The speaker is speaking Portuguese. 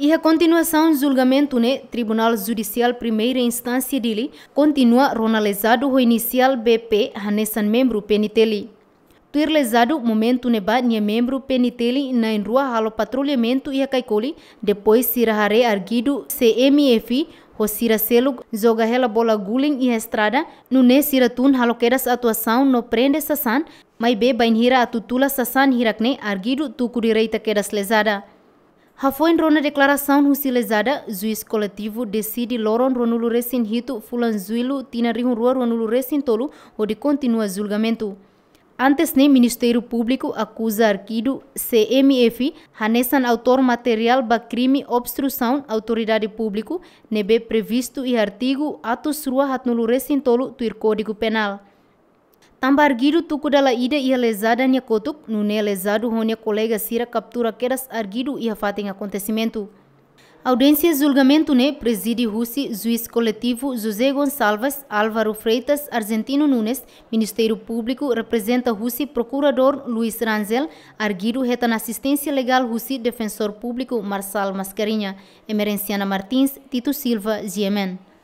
E a continuação do julgamento no Tribunal Judicial Primeira Instância dele continua ronalizado o inicial BP Hanessan membro peniteli. Tuirlezado momento neba nye membro Penitelli na rua halo patrulhamento e a caicoli, depois sirahare arguido CMF Rosira Selug joga ela bola guling e estrada no ne siratun haloqueras atuação no prende sasan, mas inhira a atutula Sassan hirakne arguido tu kurireita quedas lesada. Rona declaração husilezada, juiz coletivo decide loron ronulu recin hito fulan zuilu tinarihun rua ronulu recin tolu, onde continua julgamento. Antes nem Ministério Público acusa arquido CMF hanesan autor material ba crime obstrução autoridade público, nebe previsto e artigo atos rua hatnulu recin tolu tuir Código Penal. Tambargiru tukudala ida ia lesada nia kotuk, nune lesado honia colega Cira captura queras arguido ia fata acontecimento. Audiência julgamento ne preside Husi juiz coletivo José Gonçalves, Álvaro Freitas, Argentino Nunes, Ministério Público representa Husi procurador Luiz Ranzel, arguido reta na assistência legal Husi defensor público Marçal Mascarinha, Emerenciana Martins, Tito Silva, Giemen.